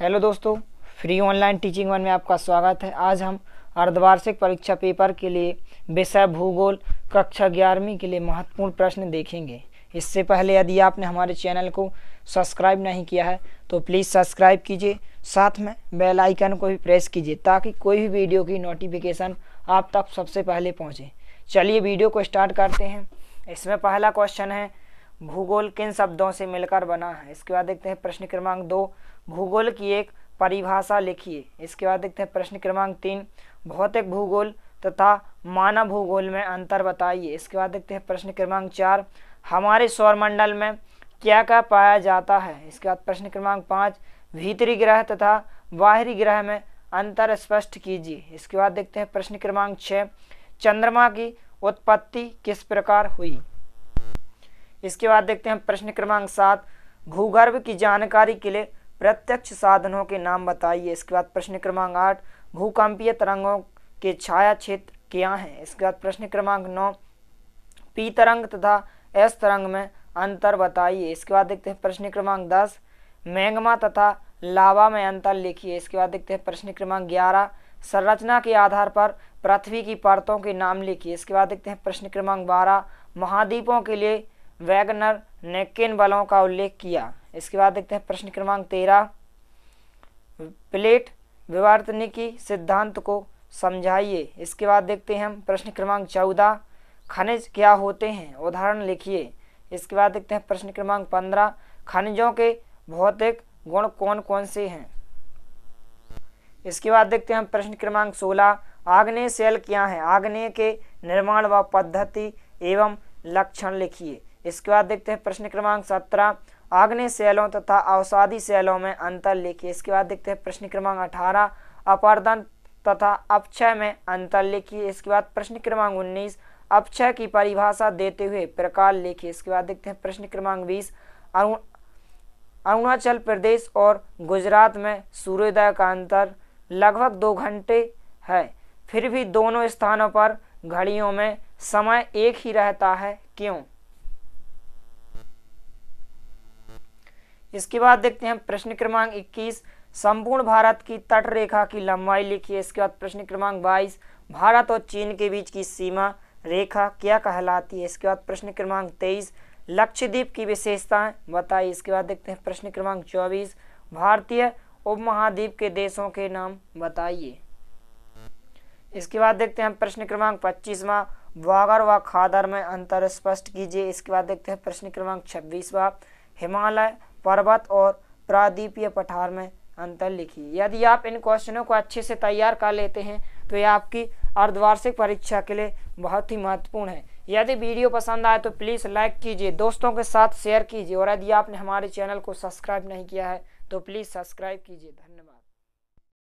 hello दोस्तों free online teaching one में आपका स्वागत है आज हम अर्धवार्षिक परीक्षा पेपर के लिए विषय भूगोल कक्षा ग्यारहवीं के लिए महत्वपूर्ण प्रश्न देखेंगे इससे पहले यदि आपने हमारे चैनल को सब्सक्राइब नहीं किया है तो प्लीज़ सब्सक्राइब कीजिए साथ में बेल आइकन को भी प्रेस कीजिए ताकि कोई भी वीडियो की नोटिफिकेशन आप तक सबसे पहले पहुँचे चलिए वीडियो को स्टार्ट करते हैं इसमें पहला क्वेश्चन है भूगोल किन शब्दों से मिलकर बना है इसके बाद देखते हैं प्रश्न क्रमांक दो भूगोल की एक परिभाषा लिखिए इसके बाद देखते हैं प्रश्न क्रमांक तीन भौतिक भूगोल तथा मानव भूगोल में अंतर बताइए इसके बाद देखते हैं प्रश्न क्रमांक चार हमारे सौरमंडल में क्या क्या पाया जाता है इसके बाद प्रश्न क्रमांक पाँच भीतरी ग्रह तथा बाहरी ग्रह में अंतर स्पष्ट कीजिए इसके बाद देखते हैं प्रश्न क्रमांक छः चंद्रमा की उत्पत्ति किस प्रकार हुई इसके बाद देखते हैं प्रश्न क्रमांक सात भूगर्भ की जानकारी के लिए प्रत्यक्ष साधनों के नाम बताइए इसके बाद प्रश्न क्रमांक आठ भूकंपीय तरंगों के छाया क्षेत्र क्या हैं इसके बाद प्रश्न क्रमांक नौ पी तरंग तथा एस तरंग में अंतर बताइए इसके बाद देखते हैं प्रश्न क्रमांक दस मैग्मा तथा लावा में अंतर लिखिए इसके बाद देखते हैं प्रश्न क्रमांक ग्यारह संरचना के आधार पर पृथ्वी की परतों के नाम लिखिए इसके बाद देखते हैं प्रश्न क्रमांक बारह महाद्वीपों के लिए वैगनर ने किन बलों का उल्लेख किया इसके बाद देखते हैं प्रश्न क्रमांक तेरह प्लेट विवर्तनिकी सिद्धांत को समझाइए इसके बाद देखते हैं हम प्रश्न क्रमांक चौदह खनिज क्या होते हैं उदाहरण लिखिए इसके बाद देखते हैं प्रश्न क्रमांक पंद्रह खनिजों के भौतिक गुण कौन कौन से हैं इसके बाद देखते हैं हम प्रश्न क्रमांक सोलह आग्नेय सेल क्या है आग्नेय के निर्माण व पद्धति एवं लक्षण लिखिए इसके बाद देखते हैं प्रश्न क्रमांक सत्रह आग्ने शैलों तथा अवसादी शैलों में अंतर लिखिए इसके बाद देखते हैं प्रश्न क्रमांक अठारह अपर्दन तथा अपक्षय में अंतर लिखिए इसके बाद प्रश्न क्रमांक उन्नीस अपक्षय की परिभाषा देते हुए प्रकार लिखिए इसके बाद देखते हैं प्रश्न क्रमांक बीस अरुणाचल प्रदेश और गुजरात में सूर्योदय का अंतर लगभग दो घंटे है फिर भी दोनों स्थानों पर घड़ियों में समय एक ही रहता है क्यों इसके बाद देखते हैं प्रश्न क्रमांक इक्कीस संपूर्ण भारत की तट रेखा की लंबाई लिखिए इसके बाद प्रश्न क्रमांक बाईस भारत और चीन के बीच की सीमा रेखा क्या कहलाती है इसके बाद प्रश्न क्रमांक तेईस लक्षद्वीप की विशेषताएं बताइए इसके बाद देखते हैं प्रश्न क्रमांक चौबीस भारतीय उपमहाद्वीप के देशों के नाम बताइए इसके बाद देखते हैं प्रश्न क्रमांक पच्चीसवा वागर व खादर में अंतर स्पष्ट कीजिए इसके बाद देखते हैं प्रश्न क्रमांक छब्बीसवा हिमालय पर्वत और प्रादीपीय पठार में अंतर लिखिए यदि आप इन क्वेश्चनों को अच्छे से तैयार कर लेते हैं तो यह आपकी अर्धवार्षिक परीक्षा के लिए बहुत ही महत्वपूर्ण है यदि वीडियो पसंद आए तो प्लीज़ लाइक कीजिए दोस्तों के साथ शेयर कीजिए और यदि आपने हमारे चैनल को सब्सक्राइब नहीं किया है तो प्लीज़ सब्सक्राइब कीजिए धन्यवाद